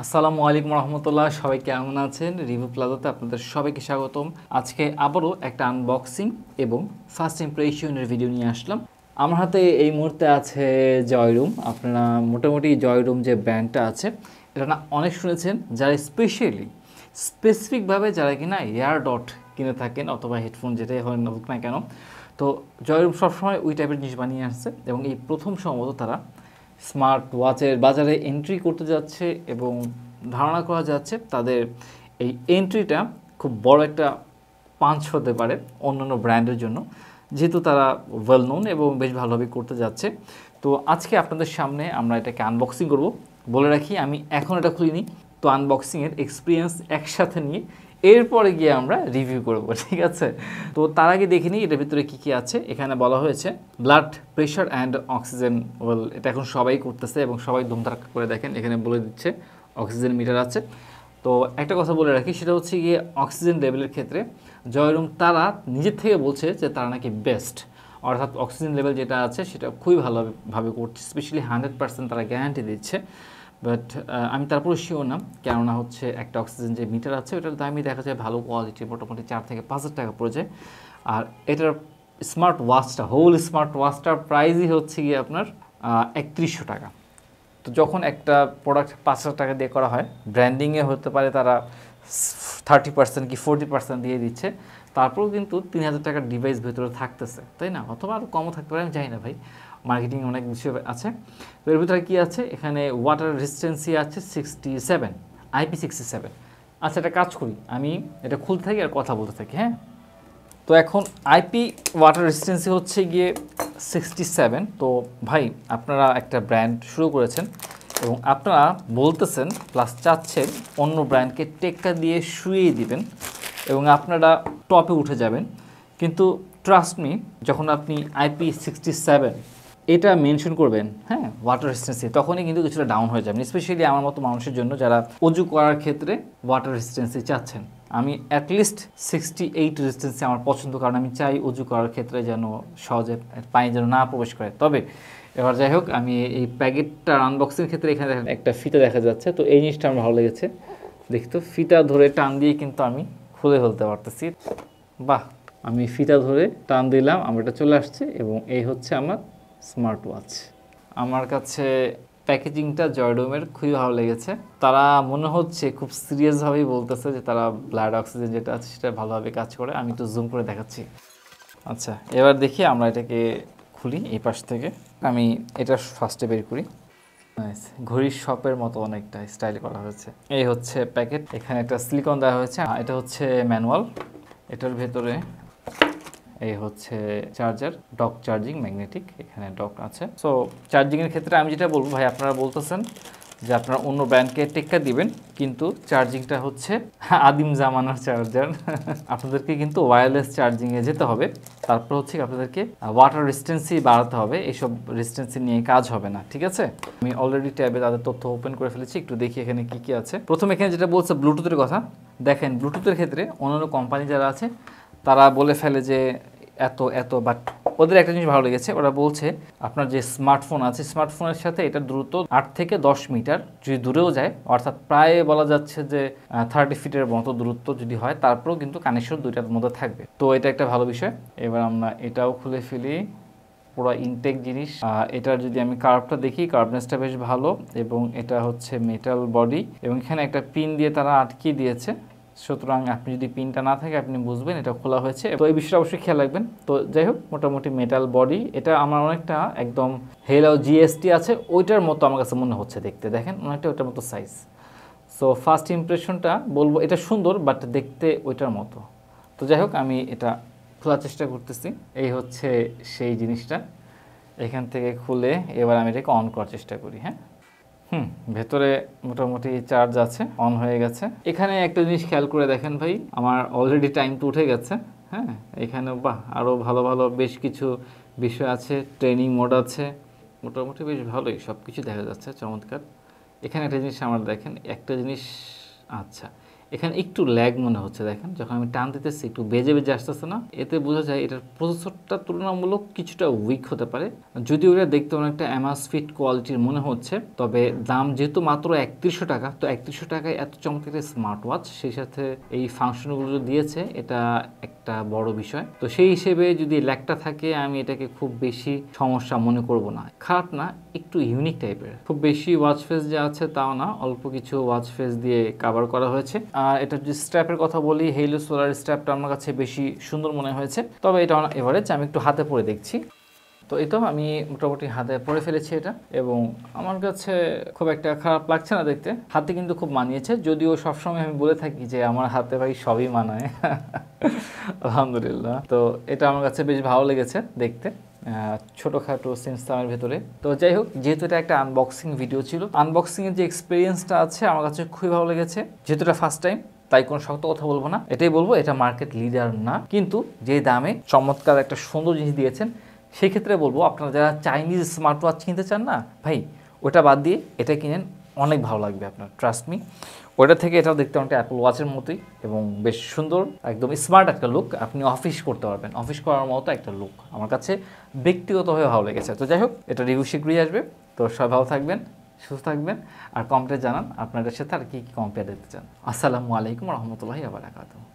আসসালামু আলাইকুম রহমতুল্লাহ সবাই কেমন আছেন রিভিউ প্লাজাতে আপনাদের সবাইকে স্বাগতম আজকে আবারও একটা আনবক্সিং এবং ফার্স্ট ইমপ্রেশনের ভিডিও নিয়ে আসলাম আমার হাতে এই মুহূর্তে আছে জয়রুম আপনারা মোটামুটি জয়রুম যে ব্র্যান্ডটা আছে এটা না অনেক শুনেছেন যারা স্পেশালি স্পেসিফিকভাবে যারা কিনা এয়ার ডট কিনে থাকেন অথবা হেডফোন যেটাই হয় হোক না কেন তো জয়রুম সবসময় ওই টাইপের জিনিস বানিয়ে আসছে এবং এই প্রথম সম্ভবত তারা স্মার্ট ওয়াচের বাজারে এন্ট্রি করতে যাচ্ছে এবং ধারণা করা যাচ্ছে তাদের এই এন্ট্রিটা খুব বড় একটা পাঞ্চ হতে পারে অন্যান্য ব্র্যান্ডের জন্য যেহেতু তারা ওয়েল নোন এবং বেশ ভালোভাবে করতে যাচ্ছে তো আজকে আপনাদের সামনে আমরা এটাকে আনবক্সিং করব বলে রাখি আমি এখন এটা খুলিনি তো আনবক্সিংয়ের এক্সপিরিয়েন্স একসাথে নিয়ে এরপরে গিয়ে আমরা রিভিউ করব ঠিক আছে তো তার আগে দেখে নিই এটার ভিতরে কী কী আছে এখানে বলা হয়েছে blood pressure and oxygen well এটা এখন সবাই করতেছে এবং সবাই ধুমধারাক্কা করে দেখেন এখানে বলে দিচ্ছে অক্সিজেন মিটার আছে তো একটা কথা বলে রাখি সেটা হচ্ছে গিয়ে অক্সিজেন লেভেলের ক্ষেত্রে জয়রুম তারা নিজের থেকে বলছে যে তারা নাকি বেস্ট অর্থাৎ অক্সিজেন লেভেল যেটা আছে সেটা খুবই ভালোভাবে করছে স্পেশালি হান্ড্রেড পার্সেন্ট তারা গ্যারান্টি দিচ্ছে বাট আমি তারপরে শিওর না কেননা হচ্ছে একটা অক্সিজেন যে মিটার আছে ওটার দামই দেখা যায় ভালো কোয়ালিটি মোটামুটি চার থেকে পাঁচ টাকা পড়ে যায় আর এটার স্মার্ট ওয়াচটা হোল স্মার্ট ওয়াচটার প্রাইসই হচ্ছে গিয়ে আপনার একত্রিশশো টাকা তো যখন একটা প্রোডাক্ট পাঁচ হাজার টাকা দিয়ে করা হয় ব্র্যান্ডিংয়ে হতে পারে তারা থার্টি পার্সেন্ট কি ফোরটি পার্সেন্ট দিয়ে দিচ্ছে তারপরেও কিন্তু তিন হাজার টাকার ডিভাইস ভেতরে থাকতেছে তাই না অথবা আরও কমও থাকতে পারে আমি জানি না ভাই মার্কেটিং অনেক বিষয় আছে তো এর ভিতরে কী আছে এখানে ওয়াটার রেজিস্টেন্সি আছে sixty seven IP sixty seven আচ্ছা এটা কাজ করি আমি এটা খুলতে থাকি আর কথা বলতে থাকি হ্যাঁ তো এখন আইপি ওয়াটার রেজিস্টেন্সি হচ্ছে গিয়ে সিক্সটি সেভেন তো ভাই আপনারা একটা ব্র্যান্ড শুরু করেছেন এবং আপনারা বলতেছেন প্লাস চাচ্ছেন অন্য ব্র্যান্ডকে টেক্কা দিয়ে শুয়ে দিবেন এবং আপনারা টপে উঠে যাবেন কিন্তু ট্রাস্ট মি যখন আপনি আইপি সিক্সটি সেভেন এটা মেনশন করবেন হ্যাঁ ওয়াটার রেসিস্টেন্সি তখনই কিন্তু কিছুটা ডাউন হয়ে যাবেন স্পেশালি আমার মতো মানুষের জন্য যারা অজু করার ক্ষেত্রে ওয়াটার রেসিস্টেন্সি চাচ্ছেন আমি অ্যাটলিস্ট সিক্সটি এইট রেসিস্টেন্সি আমার পছন্দ কারণ আমি চাই উজু করার ক্ষেত্রে যেন সহজে পানি যেন না প্রবেশ করে তবে এবার যাই হোক আমি এই প্যাকেটটার আনবক্সিং ক্ষেত্রে এখানে দেখেন একটা ফিতা দেখা যাচ্ছে তো এই জিনিসটা আমার ভালো লেগেছে দেখি তো ফিতা ধরে টান দিয়ে কিন্তু আমি খুলে ফেলতে পারতেছি বাহ আমি ফিতা ধরে টান দিলাম আমার এটা চলে আসছে এবং এই হচ্ছে আমার স্মার্ট ওয়াচ আমার কাছে প্যাকেজিংটা জয়ডোমের খুবই ভালো লেগেছে তারা মনে হচ্ছে খুব সিরিয়াসভাবেই বলতেছে যে তারা ব্লাড অক্সিজেন যেটা আছে সেটা ভালোভাবে কাজ করে আমি একটু জুম করে দেখাচ্ছি আচ্ছা এবার দেখি আমরা এটাকে খুলি এই পাশ থেকে আমি এটা ফার্স্টে বের করি ঘড়ির শপের মতো অনেকটা স্টাইল করা হয়েছে এই হচ্ছে প্যাকেট এখানে একটা সিলিকন দেওয়া হয়েছে এটা হচ্ছে ম্যানুয়াল এটার ভেতরে এই হচ্ছে চার্জার ডক চার্জিং ম্যাগনেটিক এখানে ডক আছে সো চার্জিংয়ের ক্ষেত্রে আমি যেটা বলবো ভাই আপনারা বলতেছেন যে আপনারা অন্য ব্র্যান্ডকে টেক্কা দিবেন কিন্তু চার্জিংটা হচ্ছে আদিম জামানার চার্জার আপনাদেরকে কিন্তু ওয়্যারলেস চার্জিংয়ে যেতে হবে তারপর হচ্ছে আপনাদেরকে ওয়াটার রেসিস্টেন্সি বাড়াতে হবে এইসব রেসিস্টেন্সি নিয়ে কাজ হবে না ঠিক আছে আমি অলরেডি ট্যাবে তাদের তথ্য ওপেন করে ফেলেছি একটু দেখি এখানে কি কি আছে প্রথম এখানে যেটা বলছে ব্লুটুথের কথা দেখেন ব্লুটুথের ক্ষেত্রে অন্যান্য কোম্পানি যারা আছে তারা বলে ফেলে যে এত এত বাট ওদের একটা জিনিস ভালো লেগেছে ওরা বলছে আপনার যে স্মার্টফোন আছে স্মার্টফোনের সাথে এটা দ্রুত আট থেকে দশ মিটার যদি দূরেও যায় অর্থাৎ প্রায় বলা যাচ্ছে যে থার্টি ফিটের মতো দূরত্ব যদি হয় তারপরেও কিন্তু কানেকশন দুইটার মধ্যে থাকবে তো এটা একটা ভালো বিষয় এবার আমরা এটাও খুলে ফেলি পুরো ইনটেক জিনিস এটার যদি আমি কার্ভটা দেখি কার্ভনেসটা বেশ ভালো এবং এটা হচ্ছে মেটাল বডি এবং এখানে একটা পিন দিয়ে তারা আটকিয়ে দিয়েছে সুতরাং আপনি যদি পিনটা না থাকে আপনি বুঝবেন এটা খোলা হয়েছে তো এই বিষয়টা অবশ্যই খেয়াল রাখবেন তো যাই হোক মোটামুটি মেটাল বডি এটা আমার অনেকটা একদম হেলাও জিএসটি আছে ওইটার মতো আমার কাছে মনে হচ্ছে দেখতে দেখেন অনেকটা ওইটার মতো সাইজ সো ফার্স্ট ইমপ্রেশনটা বলবো এটা সুন্দর বাট দেখতে ওইটার মতো তো যাই হোক আমি এটা খোলার চেষ্টা করতেছি এই হচ্ছে সেই জিনিসটা এখান থেকে খুলে এবার আমি এটাকে অন করার চেষ্টা করি হ্যাঁ হুম ভেতরে মোটামুটি চার্জ আছে অন হয়ে গেছে এখানে একটা জিনিস খেয়াল করে দেখেন ভাই আমার অলরেডি টাইম তো উঠে গেছে হ্যাঁ এখানে বাহ আরও ভালো ভালো বেশ কিছু বিষয় আছে ট্রেনিং মোড আছে মোটামুটি বেশ ভালোই সব কিছু দেখা যাচ্ছে চমৎকার এখানে একটা জিনিস আমার দেখেন একটা জিনিস আচ্ছা এখানে একটু ল্যাগ মনে হচ্ছে দেখেন যখন আমি টান দিতেছি একটু বেজে বেজে আসতেছে না এতে বোঝা যায় এটার প্রসেসরটা তুলনামূলক কিছুটা উইক হতে পারে যদিও এটা দেখতে অনেকটা অ্যামাসফিট কোয়ালিটির মনে হচ্ছে তবে দাম যেহেতু মাত্র একত্রিশশো টাকা তো একত্রিশশো টাকায় এত চমৎকার একটা স্মার্ট ওয়াচ সেই সাথে এই ফাংশনগুলো দিয়েছে এটা একটা বড় বিষয় তো সেই হিসেবে যদি ল্যাগটা থাকে আমি এটাকে খুব বেশি সমস্যা মনে করব না খারাপ না একটু ইউনিক টাইপের খুব বেশি ওয়াচ ফেস যে আছে তাও না অল্প কিছু ওয়াচ ফেস দিয়ে কাভার করা হয়েছে আর এটা যে স্ট্র্যাপের কথা বলি হেইলো সোলার স্ট্র্যাপটা আমার কাছে বেশি সুন্দর মনে হয়েছে তবে এটা এভারেজ আমি একটু হাতে পরে দেখছি তো এই তো আমি মোটামুটি হাতে পরে ফেলেছি এটা এবং আমার কাছে খুব একটা খারাপ লাগছে না দেখতে হাতে কিন্তু খুব মানিয়েছে যদিও সবসময় আমি বলে থাকি যে আমার হাতে ভাই সবই মানায় আলহামদুলিল্লাহ তো এটা আমার কাছে বেশ ভালো লেগেছে দেখতে ছোটোখাটো সেন্সামের ভেতরে তো যাই হোক যেহেতু এটা একটা আনবক্সিং ভিডিও ছিল আনবক্সিংয়ের যে এক্সপিরিয়েন্সটা আছে আমার কাছে খুবই ভালো লেগেছে যেহেতু এটা ফার্স্ট টাইম তাই কোনো শক্ত কথা বলবো না এটাই বলবো এটা মার্কেট লিডার না কিন্তু যে দামে চমৎকার একটা সুন্দর জিনিস দিয়েছেন সেক্ষেত্রে বলবো আপনারা যারা চাইনিজ স্মার্ট ওয়াচ কিনতে চান না ভাই ওটা বাদ দিয়ে এটা কিনেন অনেক ভালো লাগবে আপনার ট্রাস্ট মি ওইটা থেকে এটাও দেখতে অনেকটা অ্যাপল ওয়াচের মতোই এবং বেশ সুন্দর একদম স্মার্ট একটা লুক আপনি অফিস করতে পারবেন অফিস করার মতো একটা লুক আমার কাছে ব্যক্তিগতভাবে ভালো লেগেছে তো যাই হোক এটা রিভিউ শীঘ্রই আসবে তো সবাই ভালো থাকবেন সুস্থ থাকবেন আর কমপ্লেন জানান আপনাদের সাথে আর কী কী কম্পেয়ার দেখতে চান আসসালামু আলাইকুম রহমতুল্লাহি আবার